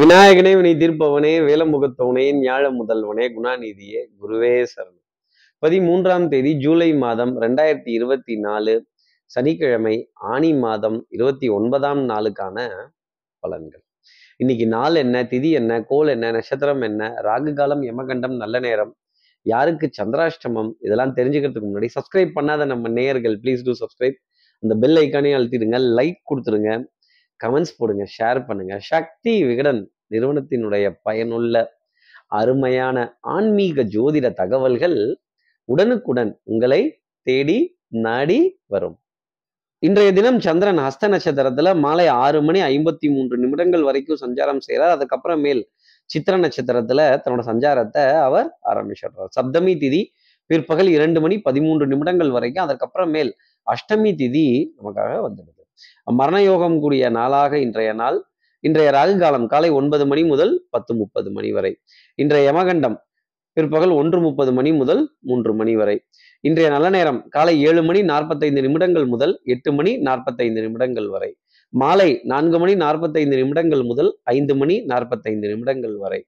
விநாயகனே வினை தீர்ப்பவனே வேலமுகத்தவனே ஞாழ முதல்வனே குணாநிதியே குருவே சரணம் பதிமூன்றாம் தேதி ஜூலை மாதம் ரெண்டாயிரத்தி இருபத்தி நாலு சனிக்கிழமை ஆணி மாதம் இருபத்தி ஒன்பதாம் நாளுக்கான பலன்கள் இன்னைக்கு நாள் என்ன திதி என்ன கோல் என்ன நட்சத்திரம் என்ன ராகு காலம் யமகண்டம் நல்ல நேரம் யாருக்கு சந்திராஷ்டமம் இதெல்லாம் தெரிஞ்சுக்கிறதுக்கு முன்னாடி சப்ஸ்கிரைப் பண்ணாத நம்ம நேயர்கள் ப்ளீஸ் டூ சப்ஸ்கிரைப் அந்த பெல் ஐக்கானே அழுத்திடுங்க லைக் கொடுத்துருங்க கமெண்ட்ஸ் போடுங்க ஷேர் பண்ணுங்க சக்தி விகடன் நிறுவனத்தினுடைய பயனுள்ள அருமையான ஆன்மீக ஜோதிட தகவல்கள் உடனுக்குடன் உங்களை தேடி நாடி வரும் இன்றைய தினம் சந்திரன் ஹஸ்த நட்சத்திரத்துல மாலை ஆறு மணி ஐம்பத்தி மூன்று நிமிடங்கள் வரைக்கும் சஞ்சாரம் செய்கிறார் அதுக்கப்புறமேல் சித்திர நட்சத்திரத்துல தன்னோட சஞ்சாரத்தை அவர் ஆரம்பிச்சிடுறார் சப்தமி திதி பிற்பகல் இரண்டு மணி பதிமூன்று நிமிடங்கள் வரைக்கும் அதற்கப்புறமேல் அஷ்டமி திதி நமக்காக வந்துடுது மரண யோகம் கூடிய நாளாக இன்றைய நாள் இன்றைய காலம் காலை ஒன்பது மணி முதல் பத்து முப்பது மணி வரை இன்றைய யமகண்டம் பிற்பகல் ஒன்று முப்பது மணி முதல் மூன்று மணி வரை இன்றைய நல்ல நேரம் காலை ஏழு மணி நாற்பத்தைந்து நிமிடங்கள் முதல் எட்டு மணி நாற்பத்தைந்து நிமிடங்கள் வரை மாலை நான்கு மணி நாற்பத்தைந்து நிமிடங்கள் முதல் ஐந்து மணி நாற்பத்தைந்து நிமிடங்கள் வரை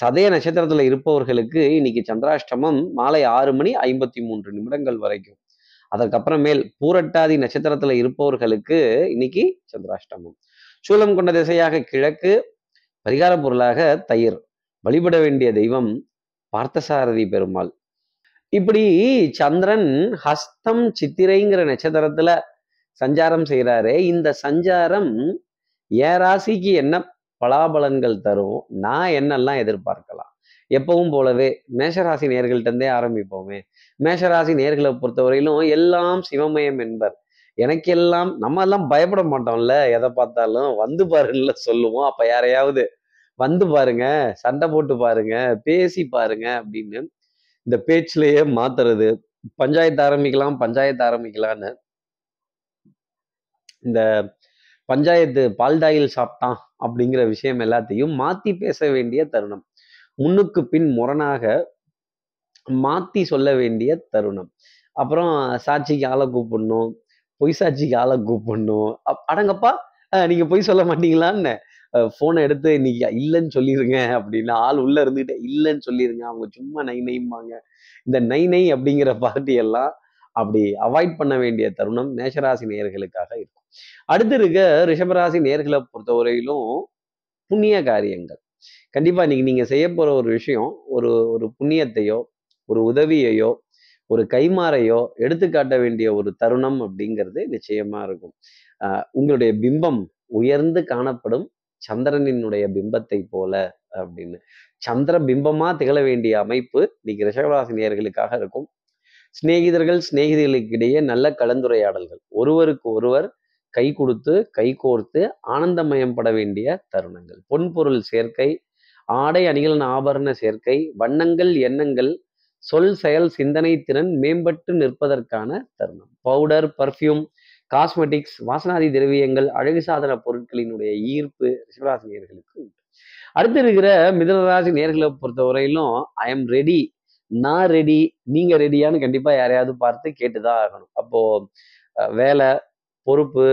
சதய நட்சத்திரத்துல இருப்பவர்களுக்கு இன்னைக்கு சந்திராஷ்டமம் மாலை ஆறு மணி ஐம்பத்தி மூன்று நிமிடங்கள் வரைக்கும் அதற்கப்புறமேல் பூரட்டாதி நட்சத்திரத்துல இருப்பவர்களுக்கு இன்னைக்கு சந்திராஷ்டமம் சூலம் கொண்ட திசையாக கிழக்கு பரிகார பொருளாக தயிர் வழிபட வேண்டிய தெய்வம் பார்த்தசாரதி பெருமாள் இப்படி சந்திரன் ஹஸ்தம் சித்திரைங்கிற நட்சத்திரத்துல சஞ்சாரம் செய்கிறாரு இந்த சஞ்சாரம் என் ராசிக்கு என்ன பலாபலன்கள் தரும் நான் என்னெல்லாம் எதிர்பார்க்கலாம் எப்பவும் போலவே மேஷராசி நேர்கள்ட்டே ஆரம்பிப்போமே மேஷராசி நேர்களை பொறுத்தவரையிலும் எல்லாம் சிவமயம் என்பர் எனக்கு எல்லாம் நம்ம எல்லாம் பயப்பட மாட்டோம்ல எதை பார்த்தாலும் வந்து பாருங்கல்ல சொல்லுவோம் அப்ப யாரையாவது வந்து பாருங்க சண்டை போட்டு பாருங்க பேசி பாருங்க அப்படின்னு இந்த பேச்சிலேயே மாத்துறது பஞ்சாயத்து ஆரம்பிக்கலாம் பஞ்சாயத்து ஆரம்பிக்கலான்னு இந்த பஞ்சாயத்து பால்டாயில் சாப்பிட்டான் அப்படிங்கிற விஷயம் எல்லாத்தையும் மாத்தி பேச வேண்டிய தருணம் முன்னுக்கு பின் முரணாக மாற்றி சொல்ல வேண்டிய தருணம் அப்புறம் சாட்சிக்கு ஆளை கூப்பிடணும் பொய் சாட்சிக்கு ஆளை கூப்பிடணும் அடங்கப்பா நீங்கள் பொய் சொல்ல மாட்டீங்களான்னு ஃபோனை எடுத்து இன்னைக்கு இல்லைன்னு சொல்லிடுங்க அப்படின்னா ஆள் உள்ளே இருந்துகிட்டே இல்லைன்னு சொல்லிடுங்க அவங்க சும்மா நை நைம்பாங்க இந்த நை நை அப்படிங்கிற பார்ட்டி எல்லாம் அப்படி அவாய்ட் பண்ண வேண்டிய தருணம் மேஷராசி நேர்களுக்காக இருக்கும் அடுத்து இருக்க ரிஷபராசி நேர்களை பொறுத்தவரையிலும் புண்ணிய காரியங்கள் கண்டிப்பாக இன்னைக்கு நீங்கள் செய்ய போற ஒரு விஷயம் ஒரு ஒரு புண்ணியத்தையோ ஒரு உதவியையோ ஒரு கைமாறையோ எடுத்துக்காட்ட வேண்டிய ஒரு தருணம் அப்படிங்கிறது நிச்சயமா இருக்கும் உங்களுடைய பிம்பம் உயர்ந்து காணப்படும் சந்திரனினுடைய பிம்பத்தை போல அப்படின்னு சந்திர பிம்பமா திகழ வேண்டிய அமைப்பு இன்னைக்கு ரிஷபராசி நேர்களுக்காக இருக்கும் சிநேகிதர்கள் சிநேகிதிகளுக்கிடையே நல்ல கலந்துரையாடல்கள் ஒருவருக்கு ஒருவர் கை கொடுத்து கை கோர்த்து ஆனந்தமயம் பட வேண்டிய தருணங்கள் பொன்பொருள் சேர்க்கை ஆடை அணிகளின் ஆபரண சேர்க்கை வண்ணங்கள் எண்ணங்கள் சொல் செயல் சிந்தனை திறன் மேம்பட்டு நிற்பதற்கான தருணம் பவுடர் பர்ஃப்யூம் காஸ்மெட்டிக்ஸ் வாசனாதி திரவியங்கள் அழகு சாதன பொருட்களினுடைய ஈர்ப்பு ரிஷபராசி நேர்களுக்கு உண்டு அடுத்து இருக்கிற மிதனராசி நேர்களை பொறுத்த வரையிலும் ஐ எம் ரெடி நான் ரெடி நீங்க ரெடியான்னு கண்டிப்பா யாரையாவது பார்த்து கேட்டுதான் ஆகணும் அப்போ வேலை பொறுப்பு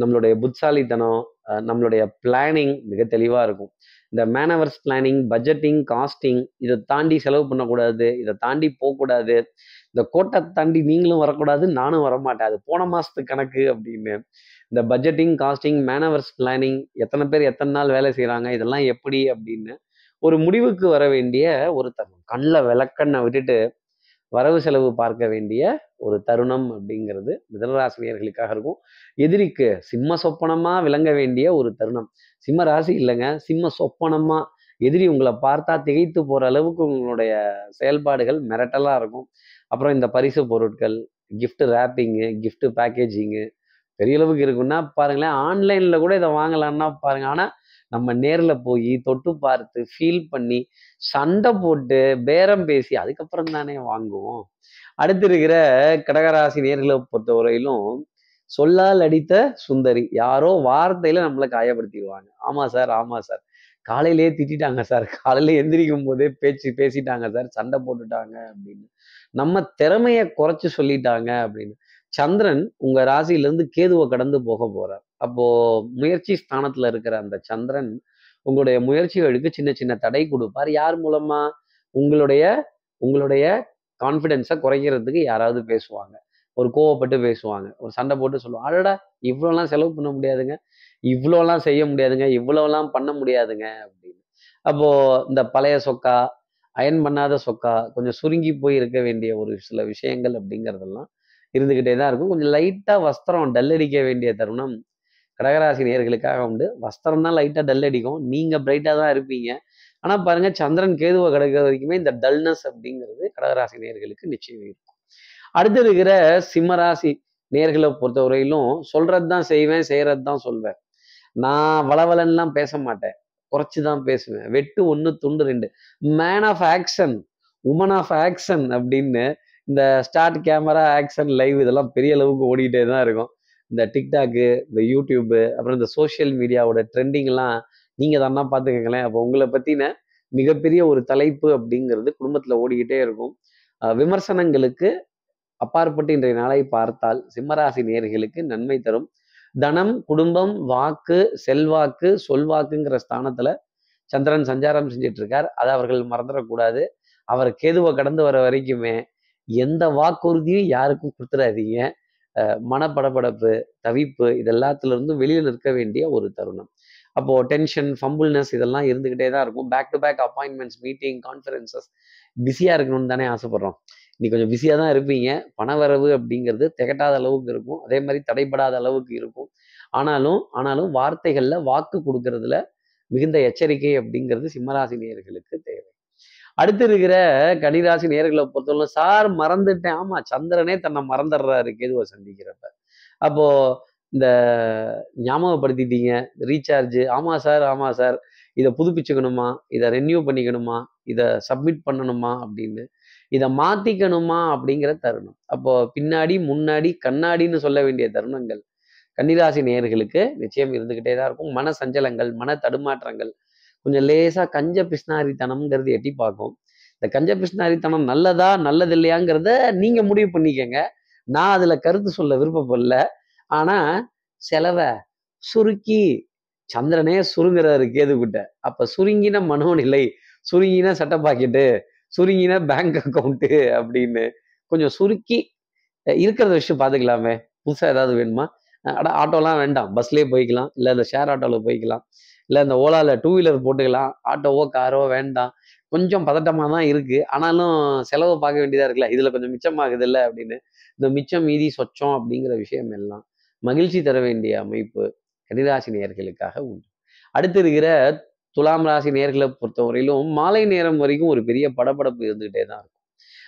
நம்மளுடைய புத்தாலித்தனம் நம்மளுடைய பிளானிங் மிக தெளிவாக இருக்கும் இந்த மேனவர்ஸ் பிளானிங் பட்ஜெட்டிங் காஸ்டிங் இதை தாண்டி செலவு பண்ணக்கூடாது இதை தாண்டி போகக்கூடாது இந்த கோட்டை தாண்டி நீங்களும் வரக்கூடாது நானும் வரமாட்டேன் அது போன மாதத்து கணக்கு அப்படின்னு இந்த பட்ஜெட்டிங் காஸ்டிங் மேனவர்ஸ் பிளானிங் எத்தனை பேர் எத்தனை நாள் வேலை செய்கிறாங்க இதெல்லாம் எப்படி அப்படின்னு ஒரு முடிவுக்கு வர வேண்டிய ஒரு தருணம் கண்ணில் விளக்கண்ணை விட்டுட்டு வரவு செலவு பார்க்க வேண்டிய ஒரு தருணம் அப்படிங்கிறது மிதனராசினியர்களுக்காக இருக்கும் எதிரிக்கு சிம்ம சொப்பனமாக விளங்க வேண்டிய ஒரு தருணம் சிம்ம ராசி இல்லைங்க சிம்ம சொப்பனமாக எதிரி உங்களை பார்த்தா திகைத்து போகிற அளவுக்கு உங்களுடைய செயல்பாடுகள் மிரட்டலாக இருக்கும் அப்புறம் இந்த பரிசு பொருட்கள் கிஃப்ட் ரேப்பிங்கு கிஃப்ட் பேக்கேஜிங்கு பெரிய அளவுக்கு இருக்குன்னா பாருங்களேன் ஆன்லைனில் கூட இதை வாங்கலான்னா பாருங்கள் ஆனால் நம்ம நேரில் போய் தொட்டு பார்த்து ஃபீல் பண்ணி சண்டை போட்டு பேரம் பேசி அதுக்கப்புறம் தானே வாங்குவோம் அடுத்து இருக்கிற கடகராசி நேர்களை பொறுத்தவரையிலும் சொல்லால் அடித்த சுந்தரி யாரோ வார்த்தையில நம்மளை காயப்படுத்திடுவாங்க ஆமா சார் ஆமா சார் காலையிலேயே திட்டாங்க சார் காலையில எந்திரிக்கும் போதே பேச்சு பேசிட்டாங்க சார் சண்டை போட்டுட்டாங்க அப்படின்னு நம்ம திறமைய குறைச்சு சொல்லிட்டாங்க அப்படின்னு சந்திரன் உங்க இருந்து கேதுவை கடந்து போக போறார் அப்போ முயற்சி ஸ்தானத்துல இருக்கிற அந்த சந்திரன் உங்களுடைய முயற்சிகளுக்கு சின்ன சின்ன தடை கொடுப்பார் யார் மூலமா உங்களுடைய உங்களுடைய கான்ஃபிடென்ஸை குறைக்கிறதுக்கு யாராவது பேசுவாங்க ஒரு கோவப்பட்டு பேசுவாங்க ஒரு சண்டை போட்டு சொல்லுவாங்க அடடா இவ்வளோலாம் செலவு பண்ண முடியாதுங்க இவ்வளோலாம் செய்ய முடியாதுங்க இவ்வளோலாம் பண்ண முடியாதுங்க அப்படின்னு அப்போது இந்த பழைய சொக்கா அயன் பண்ணாத சொக்கா கொஞ்சம் சுருங்கி போய் இருக்க வேண்டிய ஒரு சில விஷயங்கள் அப்படிங்கிறதெல்லாம் இருந்துக்கிட்டே தான் இருக்கும் கொஞ்சம் லைட்டாக வஸ்திரம் டல்லடிக்க வேண்டிய தருணம் கடகராசி நேர்களுக்காக உண்டு வஸ்திரம் தான் லைட்டாக டல் அடிக்கும் நீங்கள் பிரைட்டாக தான் இருப்பீங்க ஆனால் பாருங்கள் சந்திரன் கேதுவை கிடக்கிற வரைக்குமே இந்த டல்னஸ் அப்படிங்கிறது கடகராசி நேர்களுக்கு நிச்சயம் இருக்கும் அடுத்து இருக்கிற சிம்மராசி நேர்களை பொறுத்தவரையிலும் சொல்கிறது தான் செய்வேன் செய்கிறது தான் சொல்வேன் நான் வளவலன்லாம் பேச மாட்டேன் குறைச்சி தான் பேசுவேன் வெட்டு ஒன்று துண்டு ரெண்டு man of action woman of action அப்படின்னு இந்த ஸ்டார்ட் கேமரா ஆக்ஷன் லைவ் இதெல்லாம் பெரிய அளவுக்கு ஓடிக்கிட்டே தான் இருக்கும் இந்த டிக்டாக்கு இந்த யூடியூப்பு அப்புறம் இந்த சோஷியல் மீடியாவோட ட்ரெண்டிங்லாம் நீங்கள் தானா பார்த்துக்கங்களேன் அப்போ உங்களை பற்றின மிகப்பெரிய ஒரு தலைப்பு அப்படிங்கிறது குடும்பத்தில் ஓடிக்கிட்டே இருக்கும் விமர்சனங்களுக்கு அப்பாற்பட்டு இன்றைய நாளை பார்த்தால் சிம்மராசி நேர்களுக்கு நன்மை தரும் தனம் குடும்பம் வாக்கு செல்வாக்கு சொல்வாக்குங்கிற ஸ்தானத்துல சந்திரன் சஞ்சாரம் செஞ்சிட்டு இருக்கார் அதை அவர்கள் மறந்துடக்கூடாது அவர் கேதுவை கடந்து வர வரைக்குமே எந்த வாக்குறுதியும் யாருக்கும் கொடுத்துடாதீங்க மனப்படப்படப்பு தவிப்பு இதெல்லாத்துலேருந்து வெளியில் இருக்க வேண்டிய ஒரு தருணம் அப்போது டென்ஷன் ஃபம்புல்னஸ் இதெல்லாம் இருந்துக்கிட்டே தான் இருக்கும் back to back appointments meeting conferences பிஸியாக இருக்கணும்னு தானே ஆசைப்பட்றோம் நீ கொஞ்சம் பிஸியாக தான் இருப்பீங்க பணவரவு அப்படிங்கிறது திகட்டாத அளவுக்கு இருக்கும் அதே மாதிரி தடைப்படாத அளவுக்கு இருக்கும் ஆனாலும் ஆனாலும் வார்த்தைகளில் வாக்கு கொடுக்கறதுல மிகுந்த எச்சரிக்கை அப்படிங்கிறது சிம்மராசினியர்களுக்கு தேவை அடுத்து இருக்கிற கனிராசி நேர்களை பொறுத்தவரை சார் மறந்துட்டேன் ஆமா சந்திரனே தன்னை மறந்துடுறாரு கேதுவை சந்திக்கிறப்ப அப்போ இந்த ஞாபகப்படுத்திட்டீங்க ரீசார்ஜ் ஆமா சார் ஆமா சார் இதை புதுப்பிச்சுக்கணுமா இதை ரெனியூ பண்ணிக்கணுமா இதை சப்மிட் பண்ணணுமா அப்படின்னு இதை மாத்திக்கணுமா அப்படிங்கிற தருணம் அப்போ பின்னாடி முன்னாடி கண்ணாடின்னு சொல்ல வேண்டிய தருணங்கள் கன்னிராசி நேர்களுக்கு நிச்சயம் இருந்துக்கிட்டே தான் இருக்கும் மன சஞ்சலங்கள் மன தடுமாற்றங்கள் கொஞ்சம் லேசாக கஞ்ச பிஸ்னாரித்தனம்ங்கிறது எட்டி பார்க்கும் இந்த கஞ்ச பிஸ்னாரித்தனம் நல்லதா நல்லது இல்லையாங்கிறத நீங்கள் முடிவு பண்ணிக்கங்க நான் அதில் கருத்து சொல்ல விருப்பப்படல ஆனால் செலவை சுருக்கி சந்திரனே சுருங்குறாரு கேதுக்கிட்ட அப்போ சுருங்கின மனோநிலை சுருங்கின சட்ட பாக்கெட்டு சுருங்கின பேங்க் அக்கௌண்ட்டு அப்படின்னு கொஞ்சம் சுருக்கி இருக்கிறத விஷயம் பார்த்துக்கலாமே புதுசாக ஏதாவது வேணுமா ஆட்டோலாம் வேண்டாம் பஸ்லேயே போய்க்கலாம் இல்லை இந்த ஷேர் ஆட்டோவில் போய்க்கலாம் இல்லை இந்த ஓலாவில் டூ வீலர் போட்டுக்கலாம் ஆட்டோவோ காரோ வேண்டாம் கொஞ்சம் பதட்டமாக தான் இருக்குது ஆனாலும் செலவு பார்க்க வேண்டியதாக இருக்குல்ல இதில் கொஞ்சம் மிச்சமாகுது இல்லை அப்படின்னு இந்த மிச்சம் மீதி சொச்சம் அப்படிங்கிற விஷயம் எல்லாம் மகிழ்ச்சி தர வேண்டிய அமைப்பு கன்னிராசி நேர்களுக்காக உண்டு அடுத்து இருக்கிற துலாம் ராசி நேர்களை பொறுத்தவரையிலும் மாலை நேரம் வரைக்கும் ஒரு பெரிய படப்படப்பு இருந்துகிட்டே தான் இருக்கும்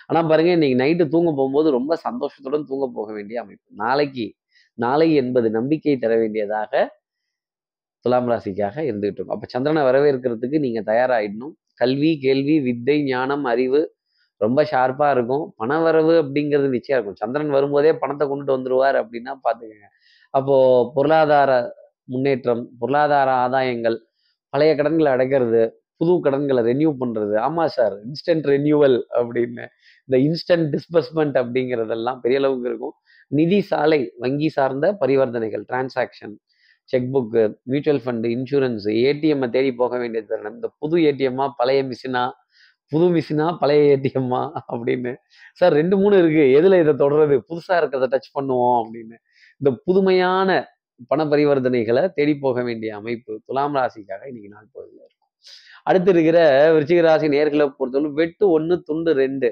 ஆனால் பாருங்க இன்னைக்கு நைட்டு தூங்க போகும்போது ரொம்ப சந்தோஷத்துடன் தூங்க போக வேண்டிய அமைப்பு நாளைக்கு நாளை என்பது நம்பிக்கை தர வேண்டியதாக துலாம் ராசிக்காக இருந்துகிட்டு இருக்கும் அப்போ சந்திரனை வரவேற்கிறதுக்கு நீங்கள் தயாராகிடணும் கல்வி கேள்வி வித்தை ஞானம் அறிவு ரொம்ப ஷார்ப்பாக இருக்கும் பணவரவு அப்படிங்கிறது நிச்சயம் இருக்கும் சந்திரன் வரும்போதே பணத்தை கொண்டுட்டு வந்துடுவார் அப்படின்னா பார்த்துக்கோங்க அப்போது பொருளாதார முன்னேற்றம் பொருளாதார ஆதாயங்கள் பழைய கடன்களை அடைக்கிறது புது கடன்களை ரெனியூ பண்ணுறது ஆமாம் சார் இன்ஸ்டன்ட் ரெனியூவல் அப்படின்னு இந்த இன்ஸ்டன்ட் டிஸ்பர்ஸ்மெண்ட் அப்படிங்கிறதெல்லாம் பெரிய அளவுக்கு இருக்கும் நிதி சாலை வங்கி சார்ந்த பரிவர்த்தனைகள் transaction cheque book mutual fund insurance ஏடிஎம்மை தேடி போக வேண்டிய தருணம் இந்த புது ஏடிஎம்மா பழைய மிஷினா புது மிஷினா பழைய ஏடிஎம்மா அப்படின்னு சார் ரெண்டு மூணு இருக்குது எதில் இதை தொடர்றது புதுசாக இருக்கிறத டச் பண்ணுவோம் அப்படின்னு இந்த புதுமையான பண பரிவர்த்தனைகளை தேடி போக வேண்டிய அமைப்பு துலாம் ராசிக்காக இன்னைக்கு நாள் பொழுதுல இருக்கும் அடுத்து இருக்கிற விருச்சிக ராசி நேர்களை பொறுத்தவரை வெட்டு ஒன்று துண்டு ரெண்டு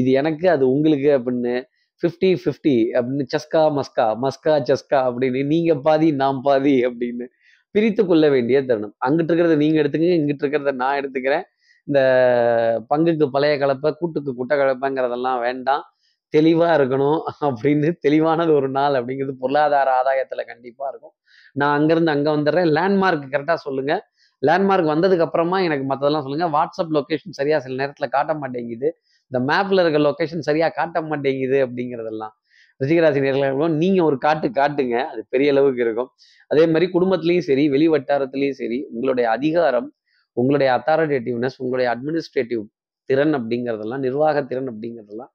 இது எனக்கு அது உங்களுக்கு அப்படின்னு ஃபிஃப்டி ஃபிஃப்டி அப்படின்னு சஸ்கா மஸ்கா மஸ்கா சஸ்கா அப்படின்னு நீங்கள் பாதி நாம் பாதி அப்படின்னு பிரித்து கொள்ள வேண்டிய தருணம் அங்கிட்டு இருக்கிறத நீங்கள் எடுத்துக்கங்க இங்கிட்டு இருக்கிறத நான் எடுத்துக்கிறேன் இந்த பங்குக்கு பழைய கலப்பை கூட்டுக்கு குட்டை கலப்பைங்கிறதெல்லாம் வேண்டாம் தெளிவாக இருக்கணும் அப்படின்னு தெளிவானது ஒரு நாள் அப்படிங்கிறது பொருளாதார ஆதாயத்தில் கண்டிப்பாக இருக்கும் நான் அங்கேருந்து அங்கே வந்துடுறேன் லேண்ட்மார்க் கரெக்டாக சொல்லுங்கள் லேண்ட்மார்க் வந்ததுக்கு அப்புறமா எனக்கு மற்றதெல்லாம் சொல்லுங்கள் வாட்ஸ்அப் லொக்கேஷன் சரியாக சில நேரத்தில் காட்ட மாட்டேங்குது இந்த மேப்பில் இருக்க லொக்கேஷன் சரியாக காட்ட மாட்டேங்குது அப்படிங்கிறதெல்லாம் ரிஷிகராசி நேர்களும் நீங்கள் ஒரு காட்டு காட்டுங்க அது பெரிய அளவுக்கு இருக்கும் அதே மாதிரி குடும்பத்துலேயும் சரி வெளி வட்டாரத்துலேயும் சரி உங்களுடைய அதிகாரம் உங்களுடைய அத்தாரிட்டேட்டிவ்னஸ் உங்களுடைய அட்மினிஸ்ட்ரேட்டிவ் திறன் அப்படிங்கிறதெல்லாம் நிர்வாக திறன் அப்படிங்கிறதெல்லாம்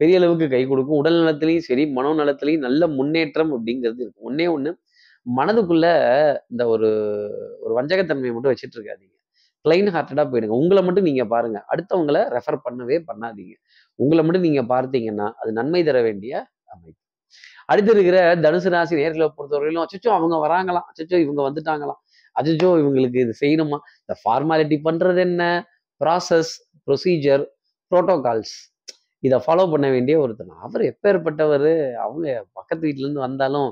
பெரிய அளவுக்கு கை கொடுக்கும் உடல் நலத்திலையும் சரி மனோநலத்திலையும் நல்ல முன்னேற்றம் அப்படிங்கிறது இருக்கும் ஒன்னே ஒன்று மனதுக்குள்ள இந்த ஒரு ஒரு வஞ்சகத்தன்மையை மட்டும் வச்சுட்டு இருக்காதீங்க கிளைன் ஹார்ட்டடாக போயிடுங்க உங்களை மட்டும் நீங்கள் பாருங்கள் அடுத்தவங்களை ரெஃபர் பண்ணவே பண்ணாதீங்க உங்களை மட்டும் நீங்கள் பார்த்தீங்கன்னா அது நன்மை தர வேண்டிய அமைப்பு அடுத்த இருக்கிற தனுசு ராசி நேர்களை பொறுத்தவரையிலும் அச்சோ அவங்க வராங்களாம் அச்சோ இவங்க வந்துட்டாங்களாம் அச்சோ இவங்களுக்கு இது செய்யணுமா இந்த ஃபார்மாலிட்டி பண்ணுறது என்ன ப்ராசஸ் ப்ரொசீஜர் ப்ரோட்டோகால்ஸ் இதை ஃபாலோ பண்ண வேண்டிய ஒருத்தர் அவர் எப்பேற்பட்டவர் அவங்க பக்கத்து வீட்டிலேருந்து வந்தாலும்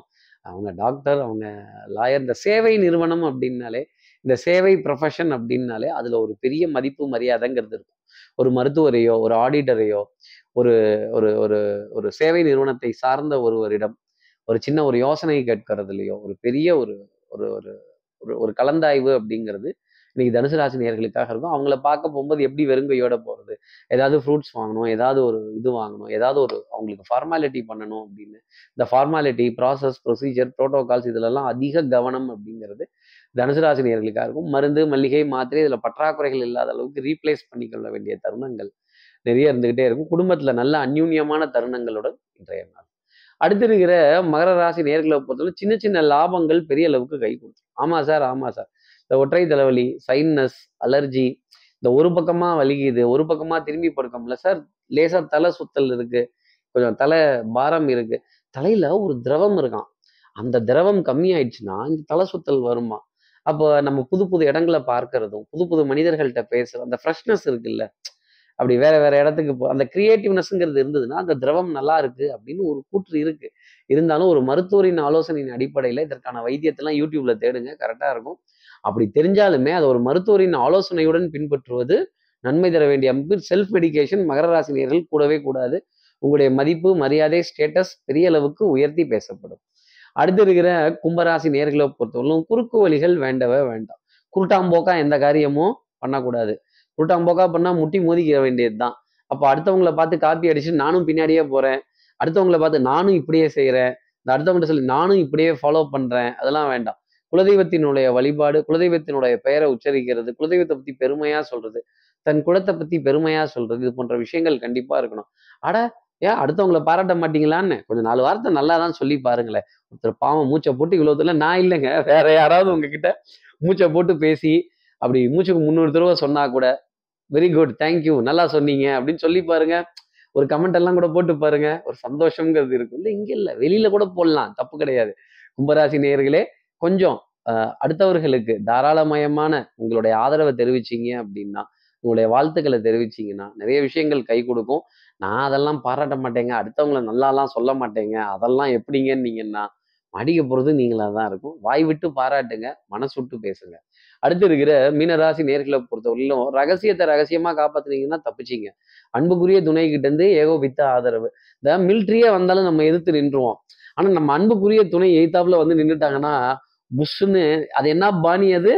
அவங்க டாக்டர் அவங்க லாயர் இந்த சேவை நிறுவனம் அப்படின்னாலே இந்த சேவை ப்ரொஃபஷன் அப்படின்னாலே அதில் ஒரு பெரிய மதிப்பு மரியாதைங்கிறது இருக்கும் ஒரு மருத்துவரையோ ஒரு ஆடிட்டரையோ ஒரு ஒரு ஒரு ஒரு சேவை நிறுவனத்தை சார்ந்த ஒருவரிடம் ஒரு சின்ன ஒரு யோசனை கேட்கறதுலையோ ஒரு பெரிய ஒரு ஒரு ஒரு ஒரு ஒரு கலந்தாய்வு அப்படிங்கிறது இன்னைக்கு தனுசு நேர்களுக்காக இருக்கும் அவங்கள பார்க்க போகும்போது எப்படி வெறுங்கையோட போகிறது ஏதாவது ஃப்ரூட்ஸ் வாங்கணும் ஏதாவது ஒரு இது வாங்கணும் ஏதாவது ஒரு அவங்களுக்கு ஃபார்மாலிட்டி பண்ணணும் அப்படின்னு இந்த ஃபார்மாலிட்டி ப்ராசஸ் ப்ரொசீஜர் ப்ரோட்டோகால்ஸ் இதிலெல்லாம் அதிக கவனம் அப்படிங்கிறது தனுசு ராசி நேர்களுக்காக இருக்கும் மருந்து மல்லிகை மாத்திரை இதில் பற்றாக்குறைகள் இல்லாத அளவுக்கு ரீப்ளேஸ் பண்ணிக்கொள்ள வேண்டிய தருணங்கள் நிறைய இருந்துகிட்டே இருக்கும் குடும்பத்தில் நல்ல அந்யூன்யமான தருணங்களுடன் இன்றைய நாள் அடுத்து இருக்கிற மகர ராசி நேர்களை பொறுத்தவரை சின்ன சின்ன லாபங்கள் பெரிய அளவுக்கு கை கொடுத்துரும் ஆமாம் சார் ஆமாம் சார் இந்த ஒற்றை தலைவலி சைன்னஸ் அலர்ஜி இந்த ஒரு பக்கமாக வலிக்குது ஒரு பக்கமாக திரும்பி படுக்கம்ல சார் லேசாக தலை சுத்தல் இருக்குது கொஞ்சம் தலை பாரம் இருக்குது தலையில் ஒரு திரவம் இருக்கான் அந்த திரவம் கம்மி ஆயிடுச்சுன்னா இந்த தலை சுத்தல் வருமா அப்போ நம்ம புது புது இடங்களை பார்க்கறதும் புது புது மனிதர்கள்ட்ட பேசுறது அந்த ஃப்ரெஷ்னஸ் இருக்குல்ல அப்படி வேற வேற இடத்துக்கு போ அந்த கிரியேட்டிவ்னஸ்ங்கிறது இருந்ததுன்னா அந்த திரவம் நல்லா இருக்கு அப்படின்னு ஒரு கூற்று இருக்கு இருந்தாலும் ஒரு மருத்துவரின் ஆலோசனையின் அடிப்படையில் இதற்கான வைத்தியத்தெல்லாம் யூடியூப்ல தேடுங்க கரெக்டா இருக்கும் அப்படி தெரிஞ்சாலுமே அது ஒரு மருத்துவரின் ஆலோசனையுடன் பின்பற்றுவது நன்மை தர வேண்டிய அமைப்பு செல்ஃப் மெடிக்கேஷன் மகர ராசினியர்கள் கூடவே கூடாது உங்களுடைய மதிப்பு மரியாதை ஸ்டேட்டஸ் பெரிய அளவுக்கு உயர்த்தி பேசப்படும் அடுத்து இருக்கிற கும்பராசி நேர்களை பொறுத்தவரைக்கும் குறுக்கு வழிகள் வேண்டவே வேண்டாம் குருட்டாம்போக்கா எந்த காரியமும் பண்ணக்கூடாது குருட்டாம்போக்கா பண்ணால் முட்டி மோதிக்க வேண்டியது தான் அப்போ அடுத்தவங்களை பார்த்து காப்பி அடிச்சு நானும் பின்னாடியே போகிறேன் அடுத்தவங்களை பார்த்து நானும் இப்படியே செய்கிறேன் இந்த அடுத்தவங்கள்ட்ட சொல்லி நானும் இப்படியே ஃபாலோ பண்ணுறேன் அதெல்லாம் வேண்டாம் குலதெய்வத்தினுடைய வழிபாடு குலதெய்வத்தினுடைய பெயரை உச்சரிக்கிறது குலதெய்வத்தை பத்தி பெருமையா சொல்றது தன் குலத்தை பத்தி பெருமையா சொல்றது இது போன்ற விஷயங்கள் கண்டிப்பா இருக்கணும் அட ஏன் அடுத்தவங்களை பாராட்ட மாட்டீங்களான்னு கொஞ்சம் நாலு வார்த்தை நல்லா தான் சொல்லி பாருங்களேன் ஒருத்தர் பாவம் மூச்சை போட்டு இவ்வளோத்துல நான் இல்லைங்க வேற யாராவது உங்ககிட்ட மூச்சை போட்டு பேசி அப்படி மூச்சுக்கு முந்நூறு தடவை சொன்னா கூட வெரி குட் தேங்க்யூ நல்லா சொன்னீங்க அப்படின்னு சொல்லி பாருங்க ஒரு கமெண்ட் எல்லாம் கூட போட்டு பாருங்க ஒரு சந்தோஷங்கிறது இருக்கு இல்லை இங்கே இல்லை வெளியில கூட போடலாம் தப்பு கிடையாது கும்பராசி நேயர்களே கொஞ்சம் அடுத்தவர்களுக்கு தாராளமயமான உங்களுடைய ஆதரவை தெரிவிச்சீங்க அப்படின்னா உங்களுடைய வாழ்த்துக்களை தெரிவிச்சீங்கன்னா நிறைய விஷயங்கள் கை கொடுக்கும் நான் அதெல்லாம் பாராட்ட மாட்டேங்க அடுத்தவங்களை நல்லாலாம் சொல்ல மாட்டேங்க அதெல்லாம் எப்படிங்கன்னு நீங்கன்னா மடிக்க போகிறது நீங்களாக தான் இருக்கும் வாய் விட்டு பாராட்டுங்க மனசு விட்டு பேசுங்க அடுத்து இருக்கிற மீனராசி நேர்களை பொறுத்தவரையிலும் ரகசியத்தை ரகசியமாக காப்பாத்துனீங்கன்னா தப்பிச்சிங்க அன்புக்குரிய துணை கிட்டேருந்து ஏகோபித்த ஆதரவு இந்த மிலிட்ரியே வந்தாலும் நம்ம எதிர்த்து நின்றுவோம் ஆனால் நம்ம அன்புக்குரிய துணை எய்தாப்பில் வந்து நின்றுட்டாங்கன்னா புஷ்ஷுன்னு அது என்ன பாணி அது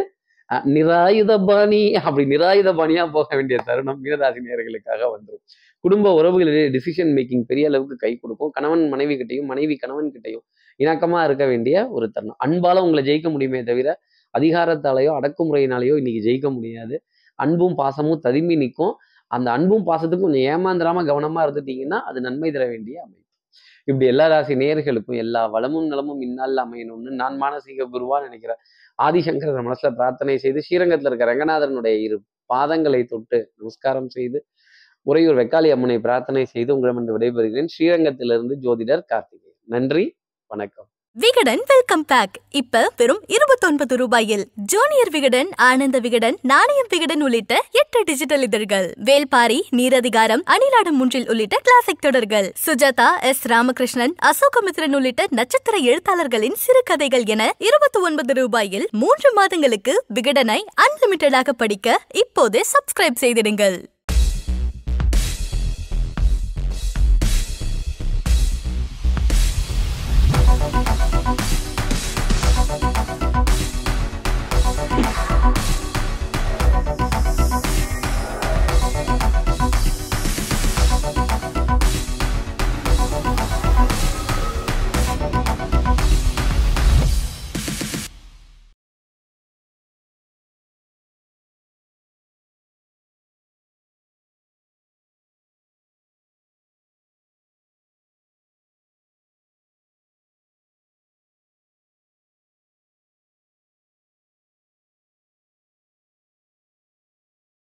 நிராயுத பாணி அப்படி நிராயுத பாணியாக போக வேண்டிய தருணம் மீனராசி நேர்களுக்காக வந்துடும் குடும்ப உறவுகளிலே டிசிஷன் மேக்கிங் பெரிய அளவுக்கு கை கொடுக்கும் கணவன் மனைவி கிட்டையும் மனைவி கணவன் கிட்டையும் இணக்கமாக இருக்க வேண்டிய ஒரு தருணம் அன்பால உங்களை ஜெயிக்க முடியுமே தவிர அதிகாரத்தாலேயோ அடக்குமுறையினாலேயோ இன்னைக்கு ஜெயிக்க முடியாது அன்பும் பாசமும் ததும்பி நிற்கும் அந்த அன்பும் பாசத்துக்கும் கொஞ்சம் ஏமாந்திராம கவனமா இருந்துட்டீங்கன்னா அது நன்மை தர வேண்டிய அமைப்பு இப்படி எல்லா ராசி நேர்களுக்கும் எல்லா வளமும் நலமும் இந்நாளில் அமையணும்னு நான் மானசீக குருவான்னு நினைக்கிறேன் ஆதிசங்கர மனசுல பிரார்த்தனை செய்து ஸ்ரீரங்கத்தில் இருக்க ரங்கநாதனுடைய இரு பாதங்களை தொட்டு நமஸ்காரம் செய்து உறையூர் வெக்காளி அம்மனை பிரார்த்தனை செய்து உங்களிடமிருந்து விடைபெறுகிறேன் ஸ்ரீரங்கத்திலிருந்து ஜோதிடர் கார்த்திகேயன் நன்றி வணக்கம் விகடன் வெல்கம் பேக் இப்ப வெறும் இருபத்தொன்பது ரூபாயில் ஜூனியர் விகடன் ஆனந்த விகடன் நாணயம் விகடன் உள்ளிட்ட எட்டு டிஜிட்டல் இதழ்கள் வேல்பாரி நீரதிகாரம் அணிலாடும் முன்றில் உள்ளிட்ட கிளாசிக் தொடர்கள் சுஜாதா எஸ் ராமகிருஷ்ணன் அசோகமித்ரன் உள்ளிட்ட நட்சத்திர எழுத்தாளர்களின் சிறுகதைகள் என இருபத்தி ஒன்பது ரூபாயில் மூன்று மாதங்களுக்கு விகடனை அன்லிமிட்டடாக படிக்க இப்போதே சப்ஸ்கிரைப் செய்திடுங்கள்